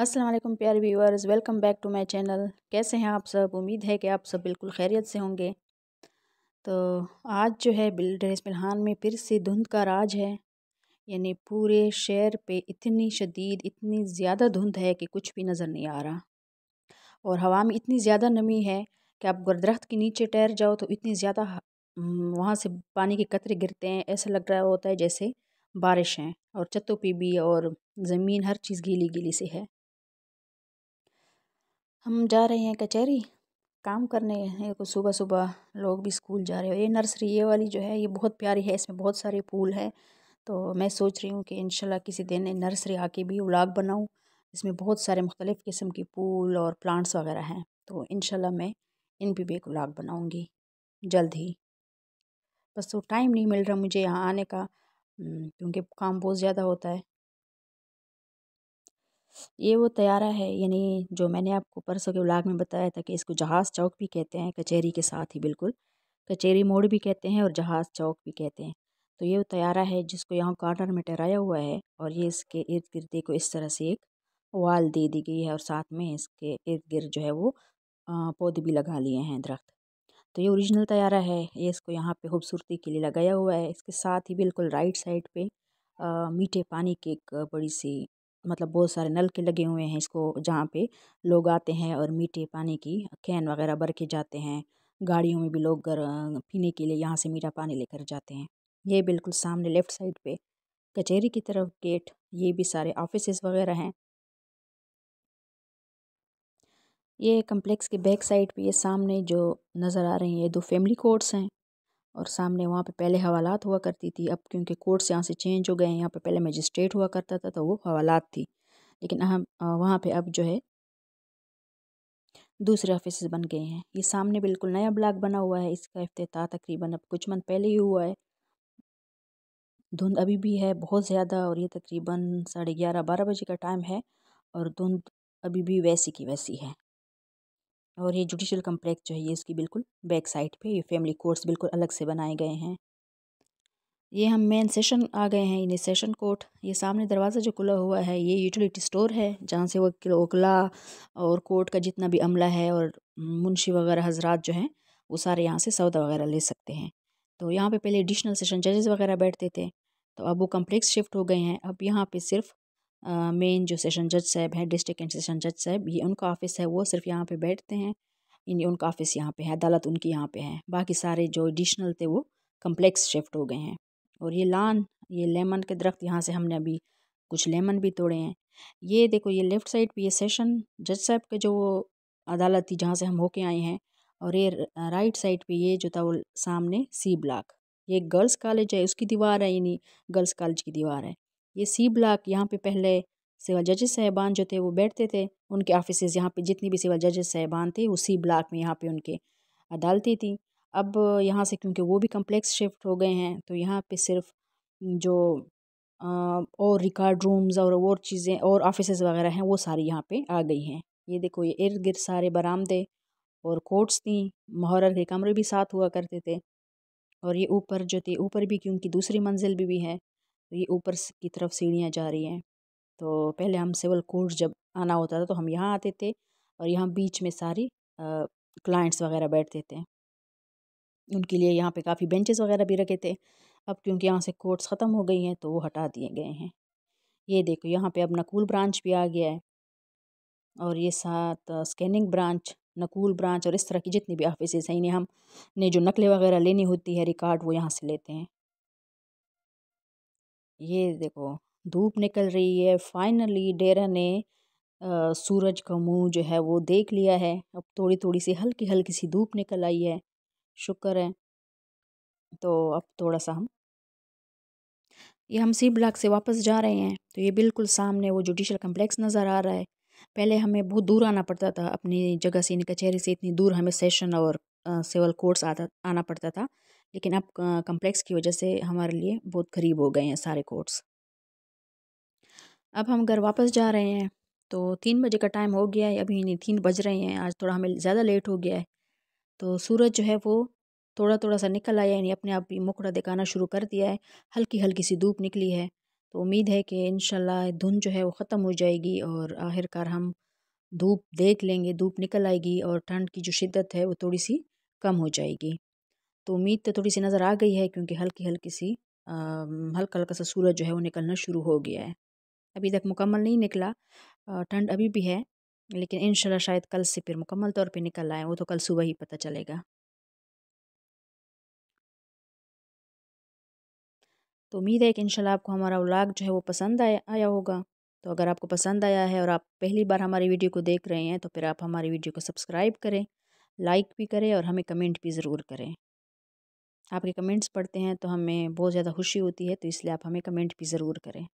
असलम प्यार viewers welcome back to my channel कैसे हैं आप सब उम्मीद है कि आप सब बिल्कुल खैरियत से होंगे तो आज जो है ड्रेस बिलहान में फिर से धुंध का राज है यानी पूरे शहर पे इतनी शदीद इतनी ज़्यादा धुंध है कि कुछ भी नज़र नहीं आ रहा और हवा में इतनी ज़्यादा नमी है कि आप गुरदरख्त के नीचे टहर जाओ तो इतनी ज़्यादा वहाँ से पानी के कतरे गिरते हैं ऐसा लग रहा होता है जैसे बारिश हैं और चतों पे भी और ज़मीन हर चीज़ गीली गीली सी है हम जा रहे हैं कचहरी काम करने हैं को सुबह सुबह लोग भी स्कूल जा रहे हो ये नर्सरी ये वाली जो है ये बहुत प्यारी है इसमें बहुत सारे फूल हैं तो मैं सोच रही हूँ कि इन किसी दिन नर्सरी आके भी व्लाग बनाऊँ इसमें बहुत सारे मुख्तलिफ़ किस्म के फूल और प्लांट्स वगैरह हैं तो इन मैं इन पर भी एक व्लाग बनाऊँगी जल्द ही बस वो तो टाइम नहीं मिल रहा मुझे यहाँ आने का क्योंकि काम बहुत ज़्यादा होता है ये वो तैयारा है यानी जो मैंने आपको परसों के ब्लाग में बताया था कि इसको जहाज़ चौक भी कहते हैं कचहरी के साथ ही बिल्कुल कचहरी मोड़ भी कहते हैं और जहाज़ चौक भी कहते हैं तो ये वो तैयारा है जिसको यहाँ कॉर्नर में टहराया हुआ है और ये इसके इर्द गिर्द को इस तरह से एक वाल दे दी गई है और साथ में इसके इर्द गिर्द जो है वो पौधे भी लगा लिए हैं दरख्त तो ये ओरिजिनल तैयारा है ये इसको यहाँ पे खूबसूरती के लिए लगाया हुआ है इसके साथ ही बिल्कुल राइट साइड पे आ, मीठे पानी की एक बड़ी सी मतलब बहुत सारे नलके लगे हुए हैं इसको जहाँ पे लोग आते हैं और मीठे पानी की कैन वगैरह भर के जाते हैं गाड़ियों में भी लोग पीने के लिए यहाँ से मीठा पानी लेकर जाते हैं ये बिल्कुल सामने लेफ्ट साइड पे कचहरी की तरफ गेट ये भी सारे ऑफिस वगैरह हैं ये कम्प्लेक्स के बैक साइड पर ये सामने जो नज़र आ रही ये दो फैमिली कोर्ट्स हैं और सामने वहाँ पे पहले हवालात हुआ करती थी अब क्योंकि कोर्ट्स यहाँ से चेंज हो गए हैं यहाँ पे पहले मजिस्ट्रेट हुआ करता था तो वो हवालात थी लेकिन अहम वहाँ पे अब जो है दूसरे ऑफिस बन गए हैं ये सामने बिल्कुल नया ब्लॉक बना हुआ है इसका अफ्ताह तकरीबन अब कुछ मंथ पहले ही हुआ है धुंध अभी भी है बहुत ज़्यादा और ये तकरीबन साढ़े ग्यारह बारह बजे का टाइम है और धुंध अभी भी वैसी की वैसी है और ये जुडिशल कम्प्लेक्स जो है ये इसकी बिल्कुल बैक साइड पे ये फैमिली कोर्ट्स बिल्कुल अलग से बनाए गए हैं ये हम मेन सेशन आ गए हैं इन्हें सेशन कोर्ट ये सामने दरवाज़ा जो खुला हुआ है ये यूटिलिटी स्टोर है जहाँ से वो वकला और कोर्ट का जितना भी अमला है और मुंशी वगैरह हजरात जो हैं वो सारे यहाँ से सौदा वगैरह ले सकते हैं तो यहाँ पे पहले एडिशनल सेशन जजेस वगैरह बैठते थे तो अब वो कम्प्लेक्स शिफ्ट हो गए हैं अब यहाँ पे सिर्फ मेन जो सेशन जज साहब हैं डिस्ट्रिक्ट एंड सेशन जज साहब ये उनका ऑफिस है वो सिर्फ यहाँ पे बैठते हैं यानी उनका ऑफिस यहाँ पे है अदालत उनकी यहाँ पे है बाकी सारे जो एडिशनल थे वो कम्प्लेक्स शिफ्ट हो गए हैं और ये लान ये लेमन के दरख्त यहाँ से हमने अभी कुछ लेमन भी तोड़े हैं ये देखो ये लेफ़्ट साइड पर ये सेशन जज साहब के जो अदालत थी जहाँ से हम होके आए हैं और ये राइट साइड पर ये जो था वो सामने सी ब्लॉक ये गर्ल्स कॉलेज है उसकी दीवार है यानी गर्ल्स कॉलेज की दीवार है ये सी ब्लॉक यहाँ पे पहले सिविल जजेस साहिबान जो थे वो बैठते थे उनके ऑफिस यहाँ पे जितनी भी सिविल जजेस साहिबान थे वो सी ब्लॉक में यहाँ पे उनके अदालती थी अब यहाँ से क्योंकि वो भी कम्प्लेक्स शिफ्ट हो गए हैं तो यहाँ पे सिर्फ जो और रिकॉर्ड रूम्स और और चीज़ें और ऑफिस वगैरह हैं वो सारी यहाँ पर आ गई हैं ये देखो ये इर्द गिर्द सारे बरामदे और कोर्ट्स थी महरर के कमरे भी साथ हुआ करते थे और ये ऊपर जो थे ऊपर भी क्योंकि दूसरी मंजिल भी, भी है ये ऊपर की तरफ सीढ़ियाँ जा रही हैं तो पहले हम सिविल कोर्ट जब आना होता था तो हम यहाँ आते थे और यहाँ बीच में सारी क्लाइंट्स वगैरह बैठते थे उनके लिए यहाँ पे काफ़ी बेंचेस वगैरह भी रखे थे अब क्योंकि यहाँ से कोर्ट्स ख़त्म हो गई हैं तो वो हटा दिए गए हैं ये देखो यहाँ पे अब नकूल ब्रांच भी आ गया है और ये साथ स्कैनिंग ब्रांच नकूल ब्रांच और इस तरह की जितनी भी ऑफिस हैं इन्हें हम ने जो नकलें वगैरह लेनी होती है रिकार्ड वो यहाँ से लेते हैं ये देखो धूप निकल रही है फाइनली डेरा ने आ, सूरज का मुंह जो है वो देख लिया है अब थोड़ी थोड़ी सी हल्की हल्की सी धूप निकल आई है शुक्र है तो अब थोड़ा सा हम ये हम सी ब्लॉक से वापस जा रहे हैं तो ये बिल्कुल सामने वो जुडिशल कम्प्लेक्स नज़र आ रहा है पहले हमें बहुत दूर आना पड़ता था अपनी जगह से इन कचहरी से इतनी दूर हमें सेशन और सिविल कोर्ट्स आता आना पड़ता था लेकिन अब कम्प्लेक्स की वजह से हमारे लिए बहुत गरीब हो गए हैं सारे कोर्स अब हम घर वापस जा रहे हैं तो तीन बजे का टाइम हो गया है अभी नहीं तीन बज रहे हैं आज थोड़ा हमें ज़्यादा लेट हो गया है तो सूरज जो है वो थोड़ा थोड़ा सा निकल आया यानी अपने आप ही मुखड़ा दिखाना शुरू कर दिया है हल्की हल्की सी धूप निकली है तो उम्मीद है कि इन धुंध जो है वो ख़त्म हो जाएगी और आखिरकार हम धूप देख लेंगे धूप निकल आएगी और ठंड की जो शिद्दत है वो थोड़ी सी कम हो जाएगी तो उम्मीद तो थोड़ी सी नज़र आ गई है क्योंकि हल्की हल्की सी हल्का हल्का सा सूरज जो है वो निकलना शुरू हो गया है अभी तक मुकम्मल नहीं निकला ठंड अभी भी है लेकिन इन शायद कल से फिर मुकम्मल तौर पर निकल आए वो तो कल सुबह ही पता चलेगा तो उम्मीद है कि इंशाल्लाह आपको हमारा व्लाग जो है वो पसंद आया आया होगा तो अगर आपको पसंद आया है और आप पहली बार हमारी वीडियो को देख रहे हैं तो फिर आप हमारी वीडियो को सब्सक्राइब करें लाइक भी करें और हमें कमेंट भी ज़रूर करें आपके कमेंट्स पढ़ते हैं तो हमें बहुत ज़्यादा खुशी होती है तो इसलिए आप हमें कमेंट भी ज़रूर करें